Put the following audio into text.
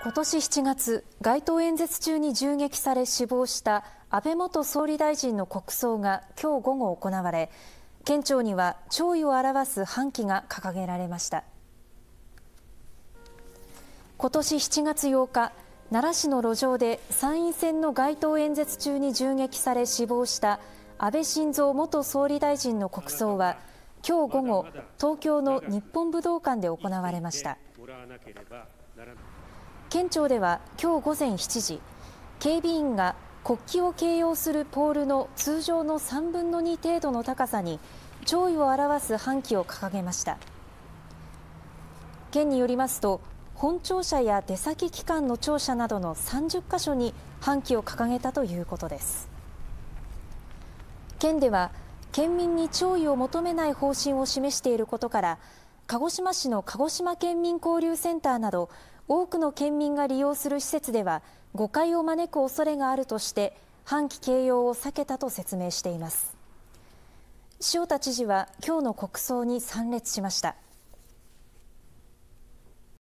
今年7月、街頭演説中に銃撃され死亡した安倍元総理大臣の国葬が今日午後行われ、県庁には弔意を表す半旗が掲げられました。今年7月8日、奈良市の路上で参院選の街頭演説中に銃撃され死亡した安倍晋三元総理大臣の国葬は、今日午後、東京の日本武道館で行われました。県庁ではきょう午前7時警備員が国旗を掲揚するポールの通常の3分の2程度の高さに弔意を表す半旗を掲げました県によりますと本庁舎や出先機関の庁舎などの30箇所に半旗を掲げたということです県では県民に弔意を求めない方針を示していることから鹿児島市の鹿児島県民交流センターなど多くの県民が利用する施設では誤解を招く恐れがあるとして半旗掲揚を避けたと説明しています塩田知事は今日の国葬に参列しました。